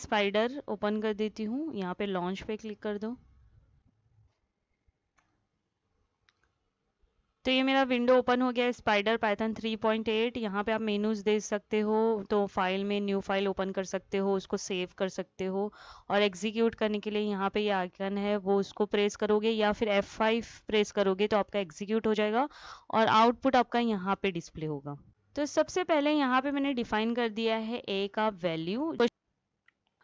spider open कर देती हूँ यहाँ पे लॉन्च पे क्लिक कर दो तो ये मेरा विंडो ओपन हो गया है स्पाइडर पाइथन 3.8 यहाँ पे आप मेनूज दे सकते हो तो फाइल में न्यू फाइल ओपन कर सकते हो उसको सेव कर सकते हो और एग्जीक्यूट करने के लिए यहाँ पे ये यह आइकन है वो उसको प्रेस करोगे या फिर F5 प्रेस करोगे तो आपका एग्जीक्यूट हो जाएगा और आउटपुट आपका यहाँ पे डिस्प्ले होगा तो सबसे पहले यहाँ पे मैंने डिफाइन कर दिया है ए का वैल्यू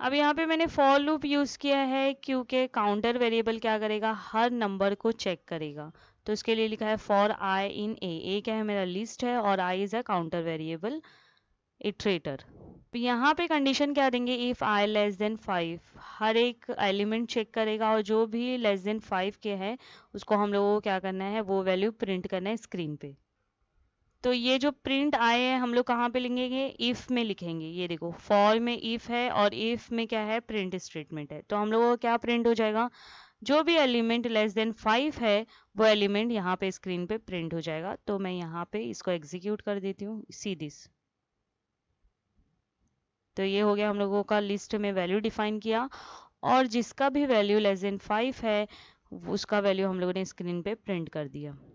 अब यहाँ पे मैंने फॉर लूप यूज़ किया है क्योंकि काउंटर वेरिएबल क्या करेगा हर नंबर को चेक करेगा तो उसके लिए लिखा है फॉर आई इन ए ए क्या है मेरा लिस्ट है और I is a counter variable iterator यहाँ पे कंडीशन क्या देंगे if I less than five हर एक एलिमेंट चेक करेगा और जो भी लेस देन फाइव के है उसको हम लोगों को क्या करना है वो वैल्यू प्रिंट करना है स्क्रीन पे तो ये जो प्रिंट आए हैं हम लोग कहाँ पे लिखेंगे इफ में लिखेंगे ये देखो फॉर में इफ है और इफ में क्या है प्रिंट स्टेटमेंट है तो हम लोगों का क्या प्रिंट हो जाएगा जो भी एलिमेंट लेस देन फाइव है वो एलिमेंट यहाँ पे स्क्रीन पे प्रिंट हो जाएगा तो मैं यहाँ पे इसको एग्जीक्यूट कर देती हूँ सी दिस तो ये हो गया हम लोगों का लिस्ट में वैल्यू डिफाइन किया और जिसका भी वैल्यू लेस देन फाइव है उसका वैल्यू हम लोगों ने स्क्रीन पे प्रिंट कर दिया